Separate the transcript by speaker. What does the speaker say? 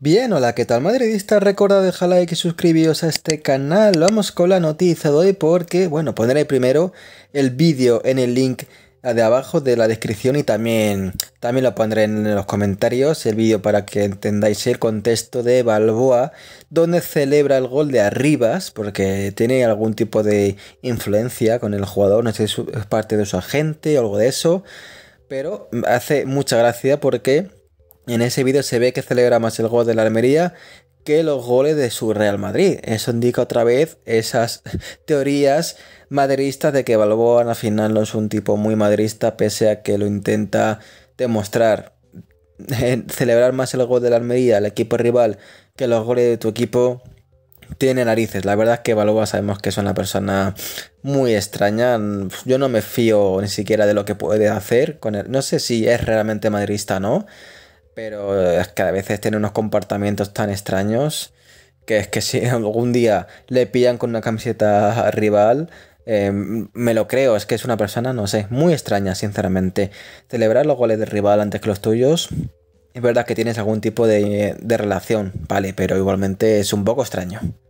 Speaker 1: Bien, hola, ¿qué tal madridista. Recordad dejar like y suscribiros a este canal. Vamos con la noticia de hoy porque, bueno, pondré primero el vídeo en el link de abajo de la descripción y también, también lo pondré en los comentarios el vídeo para que entendáis el contexto de Balboa, donde celebra el gol de Arribas, porque tiene algún tipo de influencia con el jugador, no sé si es parte de su agente o algo de eso, pero hace mucha gracia porque en ese vídeo se ve que celebra más el gol de la Almería que los goles de su Real Madrid. Eso indica otra vez esas teorías maderistas de que Balboa al final no es un tipo muy madridista pese a que lo intenta demostrar. Celebrar más el gol de la Almería al equipo rival que los goles de tu equipo tiene narices. La verdad es que Balboa sabemos que es una persona muy extraña. Yo no me fío ni siquiera de lo que puede hacer con él. No sé si es realmente madridista o no pero eh, es que a veces tiene unos comportamientos tan extraños que es que si algún día le pillan con una camiseta rival, em, me lo creo, es que es una persona, no sé, muy extraña, sinceramente. Celebrar los goles de rival antes que los tuyos, es verdad que tienes algún tipo de relación, vale, pero igualmente es un poco extraño.